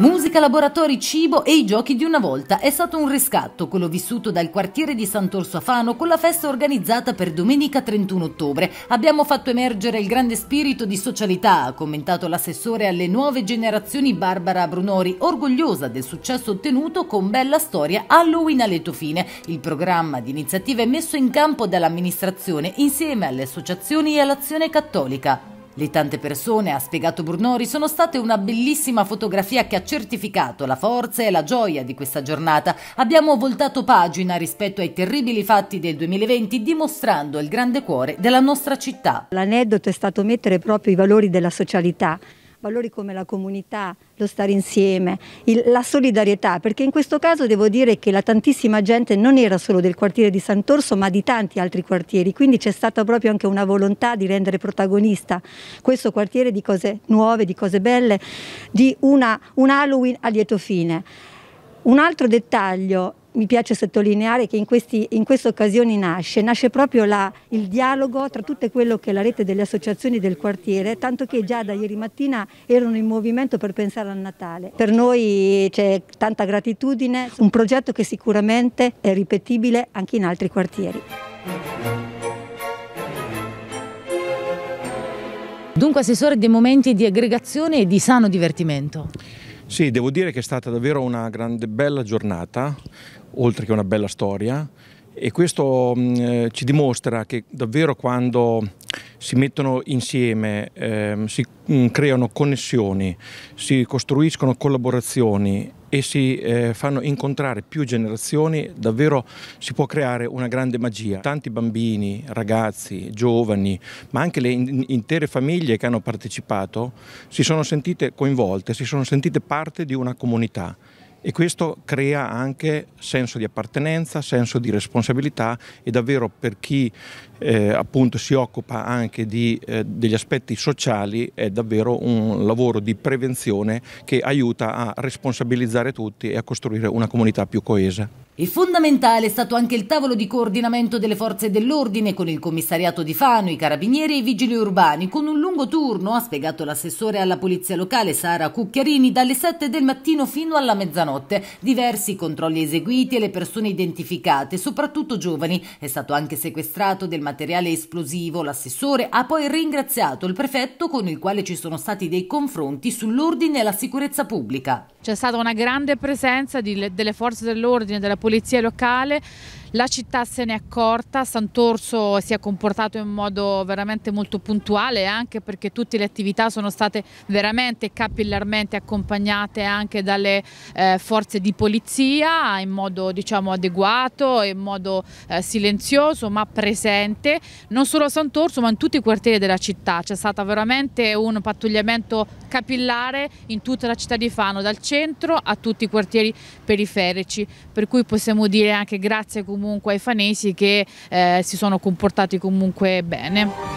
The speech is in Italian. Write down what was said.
Musica, laboratori, cibo e i giochi di una volta è stato un riscatto quello vissuto dal quartiere di Sant'Orso a Fano con la festa organizzata per domenica 31 ottobre. Abbiamo fatto emergere il grande spirito di socialità, ha commentato l'assessore alle nuove generazioni Barbara Brunori, orgogliosa del successo ottenuto con Bella Storia Halloween a Leto fine, il programma di iniziative messo in campo dall'amministrazione insieme alle associazioni e all'azione cattolica. Le tante persone, ha spiegato Brunori, sono state una bellissima fotografia che ha certificato la forza e la gioia di questa giornata. Abbiamo voltato pagina rispetto ai terribili fatti del 2020 dimostrando il grande cuore della nostra città. L'aneddoto è stato mettere proprio i valori della socialità valori come la comunità, lo stare insieme, il, la solidarietà, perché in questo caso devo dire che la tantissima gente non era solo del quartiere di Sant'Orso, ma di tanti altri quartieri, quindi c'è stata proprio anche una volontà di rendere protagonista questo quartiere di cose nuove, di cose belle, di una, un Halloween a lieto fine. Un altro dettaglio mi piace sottolineare che in, questi, in queste occasioni nasce, nasce proprio la, il dialogo tra tutte quello che è la rete delle associazioni del quartiere, tanto che già da ieri mattina erano in movimento per pensare al Natale. Per noi c'è tanta gratitudine, un progetto che sicuramente è ripetibile anche in altri quartieri. Dunque assessore dei momenti di aggregazione e di sano divertimento. Sì, devo dire che è stata davvero una grande bella giornata, oltre che una bella storia e questo mh, mm, eh, ci dimostra che davvero quando si mettono insieme, eh, si mh, mm, creano connessioni, si costruiscono collaborazioni e si eh, fanno incontrare più generazioni, davvero si può creare una grande magia. Tanti bambini, ragazzi, giovani, ma anche le in intere famiglie che hanno partecipato si sono sentite coinvolte, si sono sentite parte di una comunità e questo crea anche senso di appartenenza, senso di responsabilità e davvero per chi eh, appunto si occupa anche di, eh, degli aspetti sociali è davvero un lavoro di prevenzione che aiuta a responsabilizzare tutti e a costruire una comunità più coesa. E fondamentale è stato anche il tavolo di coordinamento delle forze dell'ordine con il commissariato di Fano, i carabinieri e i vigili urbani, con un lungo turno, ha spiegato l'assessore alla polizia locale Sara Cucchiarini, dalle 7 del mattino fino alla mezzanotte. Diversi controlli eseguiti e le persone identificate, soprattutto giovani. È stato anche sequestrato del materiale esplosivo. L'assessore ha poi ringraziato il prefetto con il quale ci sono stati dei confronti sull'ordine e la sicurezza pubblica c'è stata una grande presenza di, delle forze dell'ordine, della polizia locale la città se n'è accorta, Sant'Orso si è comportato in modo veramente molto puntuale anche perché tutte le attività sono state veramente capillarmente accompagnate anche dalle eh, forze di polizia in modo diciamo, adeguato, in modo eh, silenzioso ma presente, non solo a Sant'Orso ma in tutti i quartieri della città. C'è stato veramente un pattugliamento capillare in tutta la città di Fano, dal centro a tutti i quartieri periferici, per cui possiamo dire anche grazie comunque comunque ai fanesi che eh, si sono comportati comunque bene.